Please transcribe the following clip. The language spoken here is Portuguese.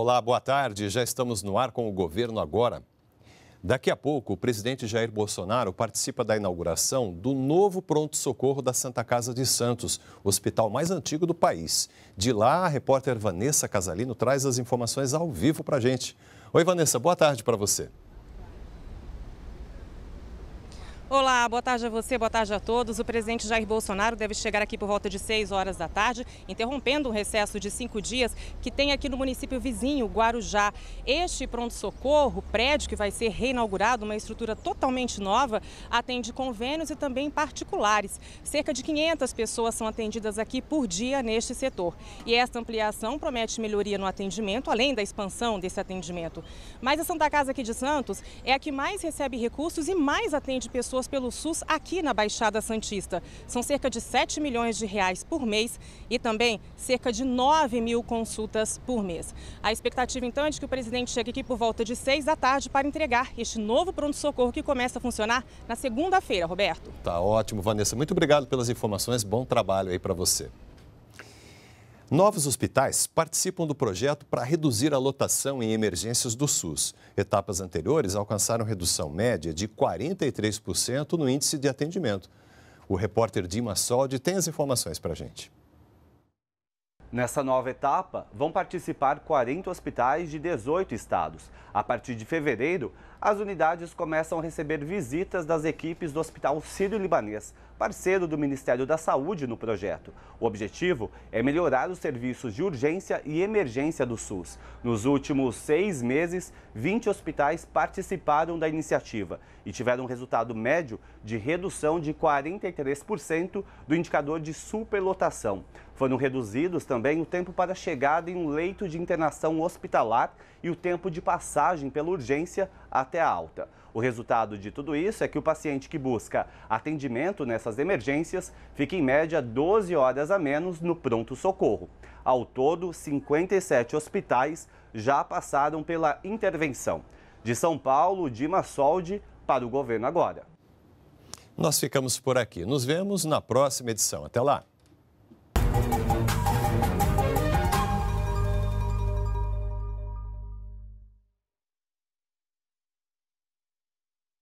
Olá, boa tarde. Já estamos no ar com o governo agora. Daqui a pouco, o presidente Jair Bolsonaro participa da inauguração do novo pronto-socorro da Santa Casa de Santos, o hospital mais antigo do país. De lá, a repórter Vanessa Casalino traz as informações ao vivo para a gente. Oi, Vanessa, boa tarde para você. Olá, boa tarde a você, boa tarde a todos. O presidente Jair Bolsonaro deve chegar aqui por volta de 6 horas da tarde, interrompendo um recesso de cinco dias que tem aqui no município vizinho, Guarujá. Este pronto-socorro, prédio que vai ser reinaugurado, uma estrutura totalmente nova, atende convênios e também particulares. Cerca de 500 pessoas são atendidas aqui por dia neste setor. E esta ampliação promete melhoria no atendimento, além da expansão desse atendimento. Mas a Santa Casa aqui de Santos é a que mais recebe recursos e mais atende pessoas pessoas pelo SUS aqui na Baixada Santista. São cerca de 7 milhões de reais por mês e também cerca de 9 mil consultas por mês. A expectativa, então, é de que o presidente chegue aqui por volta de 6 da tarde para entregar este novo pronto-socorro que começa a funcionar na segunda-feira, Roberto. Tá ótimo, Vanessa. Muito obrigado pelas informações. Bom trabalho aí para você. Novos hospitais participam do projeto para reduzir a lotação em emergências do SUS. Etapas anteriores alcançaram redução média de 43% no índice de atendimento. O repórter Dimas Soldi tem as informações para a gente. Nessa nova etapa, vão participar 40 hospitais de 18 estados. A partir de fevereiro, as unidades começam a receber visitas das equipes do Hospital Sírio-Libanês, parceiro do Ministério da Saúde no projeto. O objetivo é melhorar os serviços de urgência e emergência do SUS. Nos últimos seis meses, 20 hospitais participaram da iniciativa e tiveram um resultado médio de redução de 43% do indicador de superlotação. Foram reduzidos também o tempo para chegada em um leito de internação hospitalar e o tempo de passagem pela urgência até até alta. O resultado de tudo isso é que o paciente que busca atendimento nessas emergências fica em média 12 horas a menos no pronto-socorro. Ao todo, 57 hospitais já passaram pela intervenção. De São Paulo, Dima Soldi, para o governo agora. Nós ficamos por aqui. Nos vemos na próxima edição. Até lá.